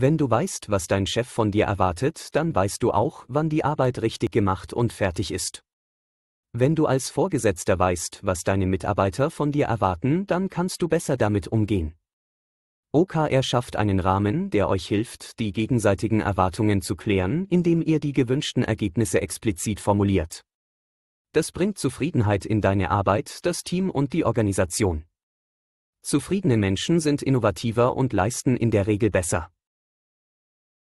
Wenn du weißt, was dein Chef von dir erwartet, dann weißt du auch, wann die Arbeit richtig gemacht und fertig ist. Wenn du als Vorgesetzter weißt, was deine Mitarbeiter von dir erwarten, dann kannst du besser damit umgehen. OKR schafft einen Rahmen, der euch hilft, die gegenseitigen Erwartungen zu klären, indem ihr die gewünschten Ergebnisse explizit formuliert. Das bringt Zufriedenheit in deine Arbeit, das Team und die Organisation. Zufriedene Menschen sind innovativer und leisten in der Regel besser.